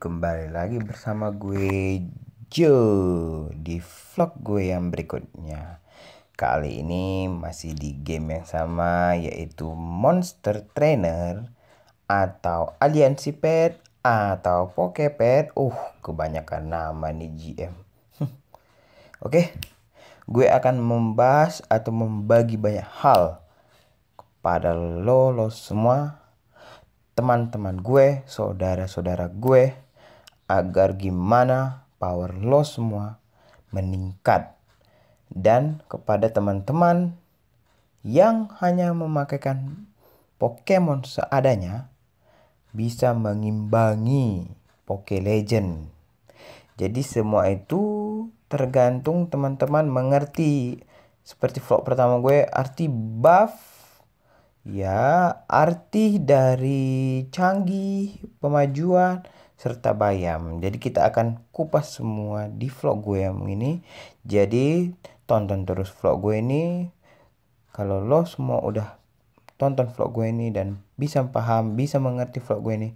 kembali lagi bersama gue Jo di vlog gue yang berikutnya kali ini masih di game yang sama yaitu Monster Trainer atau Aliansi Pet atau Pokepet uh kebanyakan nama nih GM oke gue akan membahas atau membagi banyak hal kepada lo lo semua teman-teman gue, saudara-saudara gue, agar gimana power lo semua meningkat. Dan kepada teman-teman yang hanya memakaikan Pokemon seadanya, bisa mengimbangi Poke Legend. Jadi semua itu tergantung teman-teman mengerti. Seperti vlog pertama gue, arti buff Ya, arti dari canggih, pemajuan, serta bayam. Jadi kita akan kupas semua di vlog gue yang ini. Jadi tonton terus vlog gue ini. Kalau lo semua udah tonton vlog gue ini dan bisa paham, bisa mengerti vlog gue ini,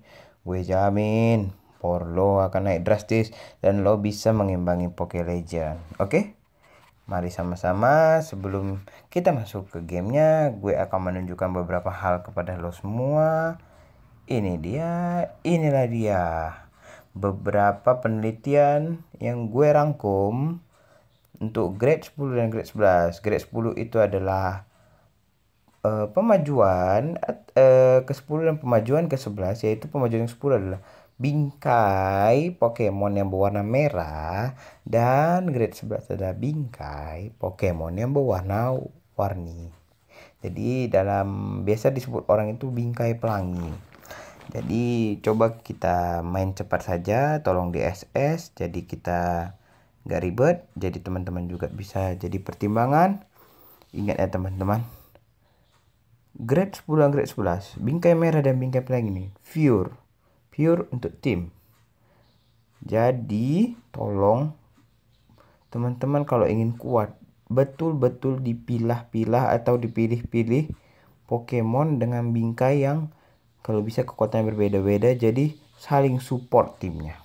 gue jamin for lo akan naik drastis dan lo bisa mengimbangi Poké Legend. Oke? Okay? Mari sama-sama sebelum kita masuk ke gamenya gue akan menunjukkan beberapa hal kepada lo semua Ini dia, inilah dia Beberapa penelitian yang gue rangkum untuk grade 10 dan grade 11 Grade 10 itu adalah uh, pemajuan uh, ke 10 dan pemajuan ke 11 Yaitu pemajuan yang 10 adalah bingkai Pokemon yang berwarna merah dan grade sebelas ada bingkai Pokemon yang berwarna warni. Jadi dalam biasa disebut orang itu bingkai pelangi. Jadi coba kita main cepat saja tolong di SS jadi kita nggak ribet jadi teman-teman juga bisa jadi pertimbangan. Ingat ya teman-teman. Grade 10 grade 11 bingkai merah dan bingkai pelangi ini pure pure untuk tim. Jadi, tolong teman-teman kalau ingin kuat, betul-betul dipilah-pilah atau dipilih-pilih Pokemon dengan bingkai yang kalau bisa kekuatannya berbeda-beda jadi saling support timnya.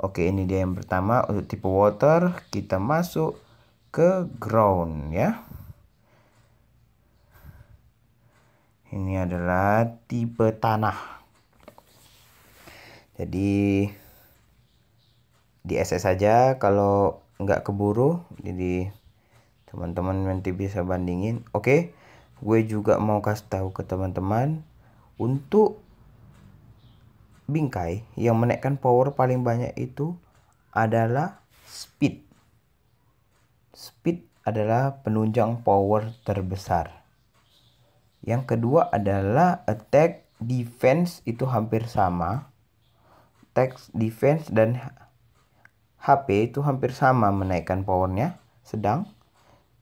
Oke, ini dia yang pertama untuk tipe water, kita masuk ke ground ya. Ini adalah tipe tanah jadi di SS saja kalau nggak keburu jadi teman-teman nanti bisa bandingin oke gue juga mau kasih tahu ke teman-teman untuk bingkai yang menaikkan power paling banyak itu adalah speed speed adalah penunjang power terbesar yang kedua adalah attack defense itu hampir sama teks defense dan HP itu hampir sama menaikkan powernya sedang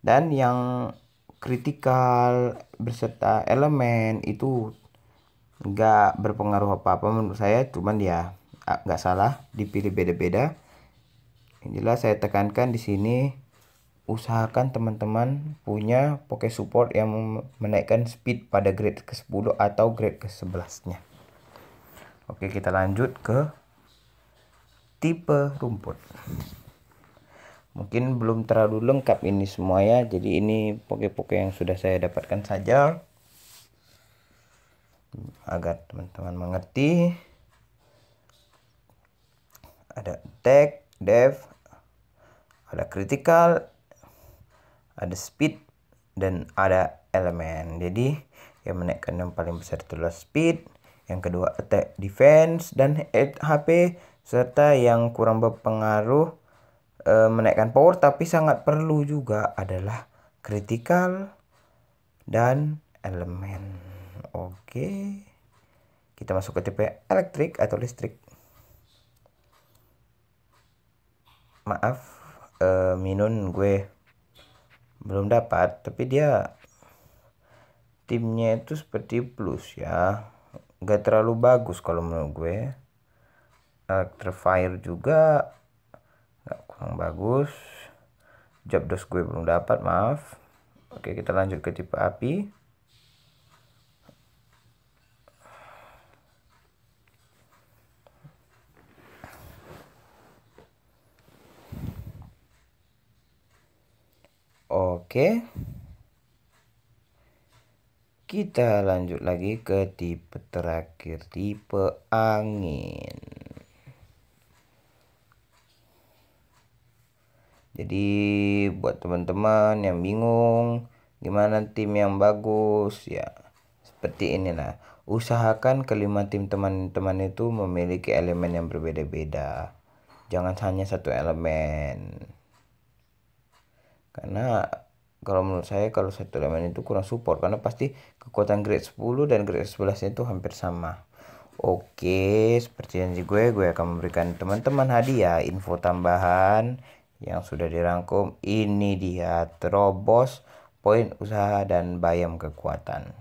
dan yang critical berserta elemen itu nggak berpengaruh apa-apa menurut saya cuman ya nggak salah dipilih beda-beda inilah saya tekankan di sini usahakan teman-teman punya poke support yang menaikkan speed pada grade ke-10 atau grade ke-11 nya oke kita lanjut ke tipe rumput mungkin belum terlalu lengkap ini semua ya jadi ini poke-poke yang sudah saya dapatkan saja agar teman-teman mengerti ada tag, dev, ada critical, ada speed, dan ada elemen. Jadi yang menaikkan yang paling besar adalah speed, yang kedua attack defense dan HP, serta yang kurang berpengaruh e, menaikkan power tapi sangat perlu juga adalah kritikal dan elemen. Oke. Kita masuk ke tipe elektrik atau listrik. Maaf, e, minun gue belum dapat, tapi dia timnya itu seperti plus ya. Gak terlalu bagus kalau menurut gue. Electrifier juga nggak kurang bagus Job dos gue belum dapat maaf oke kita lanjut ke tipe api Oke. Kita lanjut lagi ke tipe terakhir, tipe angin. Jadi buat teman-teman yang bingung gimana tim yang bagus ya seperti ini inilah. Usahakan kelima tim teman-teman itu memiliki elemen yang berbeda-beda. Jangan hanya satu elemen. Karena kalau menurut saya kalau satu elemen itu kurang support karena pasti kekuatan grade 10 dan grade 11 itu hampir sama oke seperti janji gue gue akan memberikan teman-teman hadiah info tambahan yang sudah dirangkum ini dia terobos poin usaha dan bayam kekuatan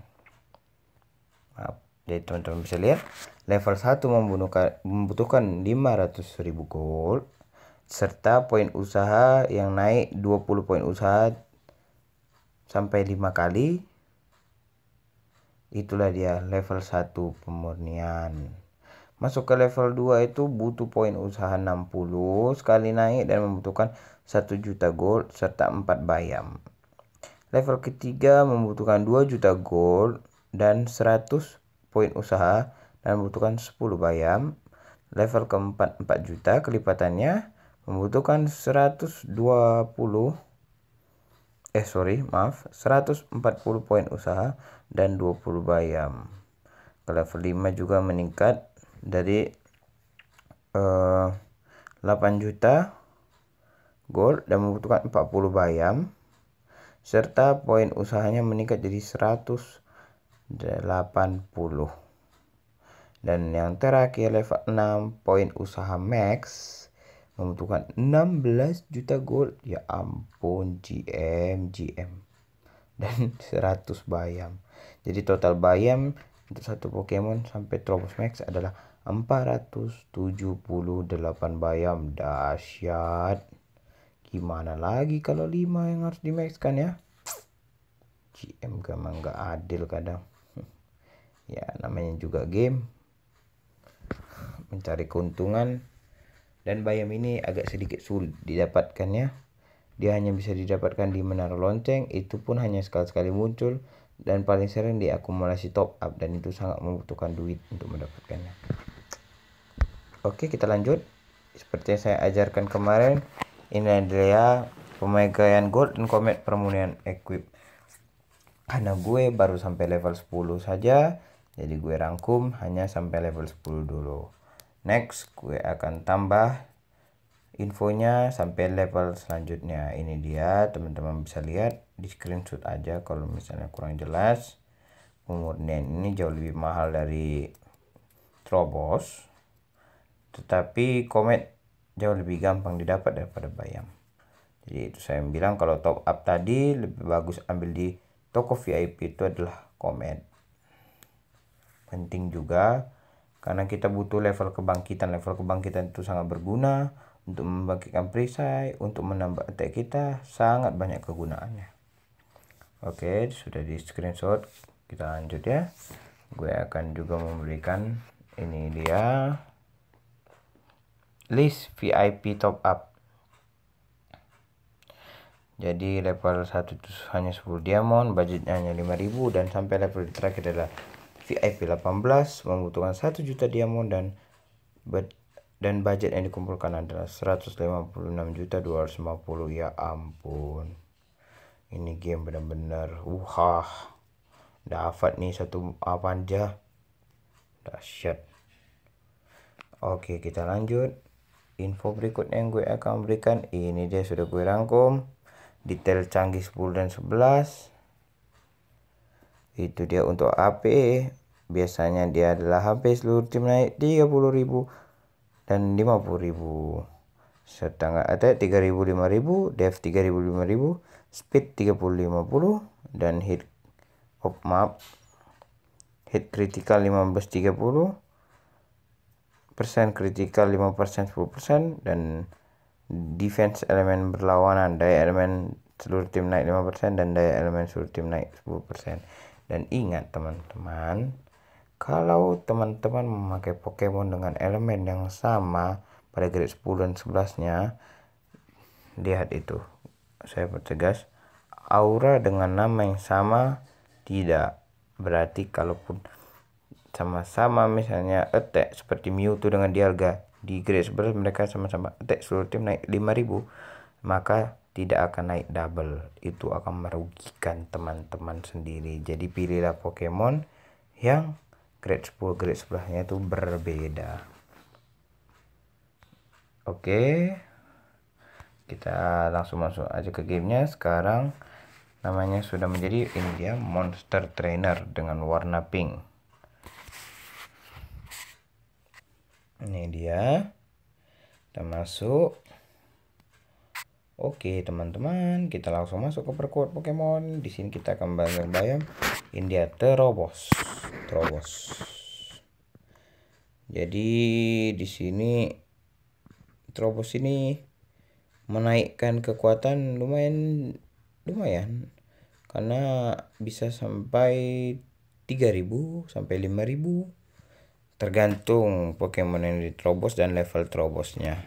Maaf. jadi teman-teman bisa lihat level 1 membutuhkan 500.000 gold serta poin usaha yang naik 20 poin usaha sampai 5 kali itulah dia level 1 pemurnian Masuk ke level 2 itu butuh poin usaha 60 sekali naik dan membutuhkan 1 juta gold serta 4 bayam. Level ketiga membutuhkan 2 juta gold dan 100 poin usaha dan membutuhkan 10 bayam. Level keempat 4 juta kelipatannya membutuhkan 120 eh sorry maaf 140 poin usaha dan 20 bayam. Ke level 5 juga meningkat dari uh, 8 juta gold dan membutuhkan 40 bayam serta poin usahanya meningkat jadi 180 dan yang terakhir level 6 poin usaha max membutuhkan 16 juta gold ya ampun GM GM dan 100 bayam jadi total bayam untuk satu Pokemon sampai tropos Max adalah 478 bayam dahsyat gimana lagi kalau 5 yang harus kan ya GM memang gak adil kadang ya namanya juga game mencari keuntungan dan bayam ini agak sedikit sulit didapatkannya dia hanya bisa didapatkan di menara lonceng itu pun hanya sekali-sekali muncul dan paling sering diakumulasi top up dan itu sangat membutuhkan duit untuk mendapatkannya Oke, kita lanjut. Seperti yang saya ajarkan kemarin, ini adalah pemegangan gold dan komet permunian equip. Karena gue baru sampai level 10 saja, jadi gue rangkum hanya sampai level 10 dulu. Next, gue akan tambah infonya sampai level selanjutnya. Ini dia, teman-teman bisa lihat di screenshot aja kalau misalnya kurang jelas. Pemurnian ini jauh lebih mahal dari Trobos tetapi komet jauh lebih gampang didapat daripada bayam. Jadi itu saya bilang kalau top up tadi lebih bagus ambil di toko VIP itu adalah komet. Penting juga karena kita butuh level kebangkitan. Level kebangkitan itu sangat berguna untuk membangkitkan perisai, untuk menambah attack kita, sangat banyak kegunaannya. Oke, sudah di screenshot, kita lanjut ya. Gue akan juga memberikan ini dia list VIP top up jadi level 1 itu hanya 10 diamond budgetnya hanya 5000 dan sampai level terakhir adalah VIP 18 membutuhkan 1 juta diamond dan dan budget yang dikumpulkan adalah 156 juta 250 ya ampun ini game benar-benar wah dapat nih satu apa ah, aja dahsyat oke kita lanjut info berikutnya yang gue akan berikan ini dia sudah gue rangkum detail canggih 10 dan 11 itu dia untuk AP biasanya dia adalah HP seluruh tim naik 30.000 dan 50.000 setengah attack 3000 5000 dev 3000 5000 speed 30 50 dan hit oh map hit critical 15 30 persen kritikal 5%, 10% dan defense elemen berlawanan daya elemen seluruh tim naik 5% dan daya elemen seluruh tim naik 10% dan ingat teman-teman kalau teman-teman memakai Pokemon dengan elemen yang sama pada grade 10 dan 11 nya lihat itu saya bertegas aura dengan nama yang sama tidak berarti kalaupun sama-sama misalnya attack seperti Mewtwo dengan Dialga di grade sebelah mereka sama-sama attack seluruh tim naik 5000 maka tidak akan naik double itu akan merugikan teman-teman sendiri jadi pilihlah Pokemon yang grade 10 grade sebelahnya itu berbeda oke kita langsung masuk aja ke gamenya sekarang namanya sudah menjadi India monster trainer dengan warna pink ini dia kita masuk Oke teman-teman kita langsung masuk ke perkuat Pokemon di sini kita akan bayang ini dia terobos terobos jadi di sini terobos ini menaikkan kekuatan lumayan lumayan karena bisa sampai 3000 sampai 5000 tergantung Pokemon yang diterobos dan level terobosnya.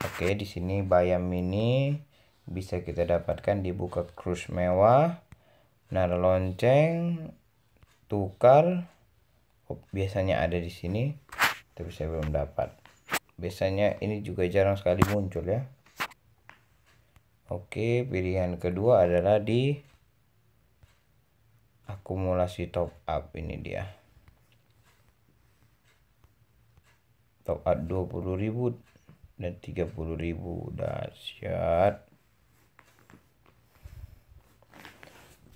Oke, di sini bayam ini bisa kita dapatkan dibuka cruise mewah, nara lonceng, tukar. Oh, biasanya ada di sini, tapi saya belum dapat. Biasanya ini juga jarang sekali muncul ya. Oke, pilihan kedua adalah di akumulasi top up ini dia. top up 20.000 dan 30.000 dahsyat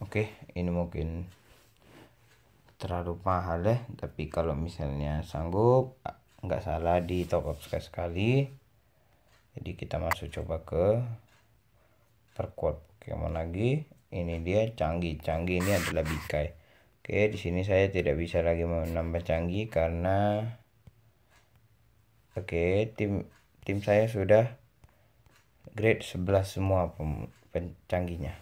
oke ini mungkin terlalu mahal deh ya, tapi kalau misalnya sanggup nggak salah di top up sekali sekali jadi kita masuk coba ke perkuat Pokemon lagi ini dia canggih-canggih ini adalah bikai oke di sini saya tidak bisa lagi menambah canggih karena Oke, tim tim saya sudah grade 11 semua pencanggihnya.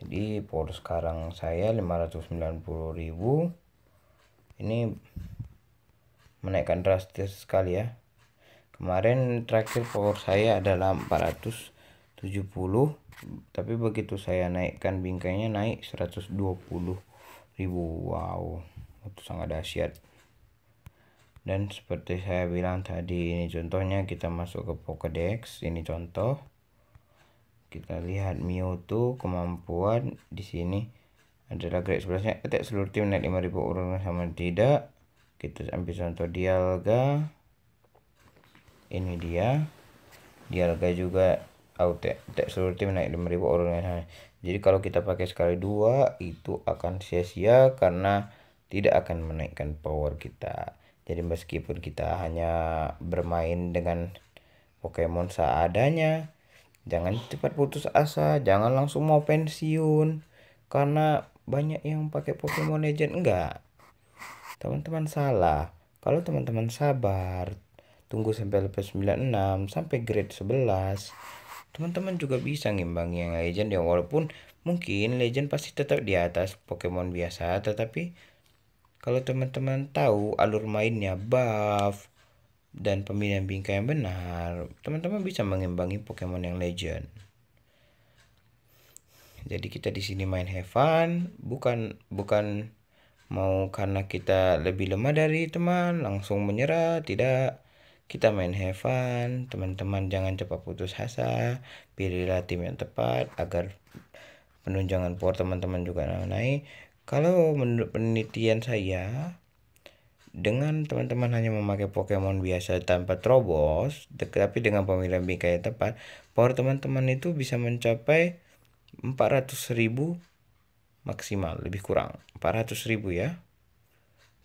Jadi power sekarang saya 590.000. Ini menaikkan drastis sekali ya. Kemarin terakhir power saya adalah 470 tapi begitu saya naikkan bingkainya naik ribu. Wow, itu sangat dahsyat dan seperti saya bilang tadi ini contohnya kita masuk ke Pokedex, ini contoh kita lihat Mewtwo kemampuan di sini adalah grade 11 nya attack seluruh tim naik 5000 urunan sama tidak kita ambil contoh Dialga ini dia Dialga juga attack, attack seluruh tim naik 5000 urutan sama jadi kalau kita pakai sekali dua itu akan sia-sia karena tidak akan menaikkan power kita jadi meskipun kita hanya bermain dengan Pokemon seadanya, jangan cepat putus asa, jangan langsung mau pensiun karena banyak yang pakai Pokemon Legend enggak. Teman-teman salah. Kalau teman-teman sabar, tunggu sampai level 96 sampai grade 11, teman-teman juga bisa ngimbangi yang Legend ya walaupun mungkin Legend pasti tetap di atas Pokemon biasa tetapi kalau teman-teman tahu alur mainnya buff dan pemilihan bingkai yang benar, teman-teman bisa mengembangi Pokemon yang legend. Jadi kita di sini main have bukan bukan mau karena kita lebih lemah dari teman langsung menyerah, tidak. Kita main have teman-teman jangan cepat putus asa, pilihlah tim yang tepat agar penunjangan power teman-teman juga naik kalau menurut penelitian saya, dengan teman-teman hanya memakai Pokemon biasa tanpa terobos, tetapi dengan pemilihan bingkai yang tepat, power teman-teman itu bisa mencapai 400 ribu maksimal, lebih kurang 400 ribu ya.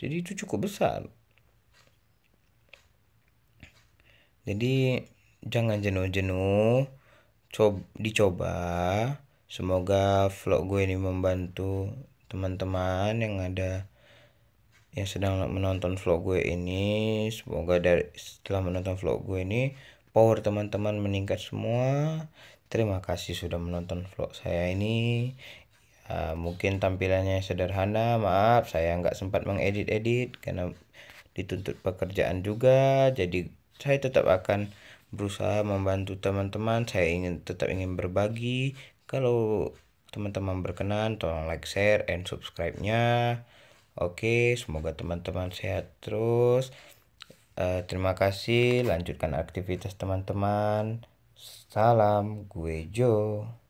Jadi itu cukup besar. Jadi jangan jenuh-jenuh, coba dicoba. Semoga vlog gue ini membantu teman-teman yang ada yang sedang menonton vlog gue ini semoga dari setelah menonton vlog gue ini power teman-teman meningkat semua terima kasih sudah menonton vlog saya ini ya, mungkin tampilannya sederhana maaf saya nggak sempat mengedit-edit karena dituntut pekerjaan juga jadi saya tetap akan berusaha membantu teman-teman saya ingin tetap ingin berbagi kalau teman-teman berkenan tolong like, share, and subscribe-nya. Oke, semoga teman-teman sehat terus. Uh, terima kasih, lanjutkan aktivitas teman-teman. Salam, gue Joe.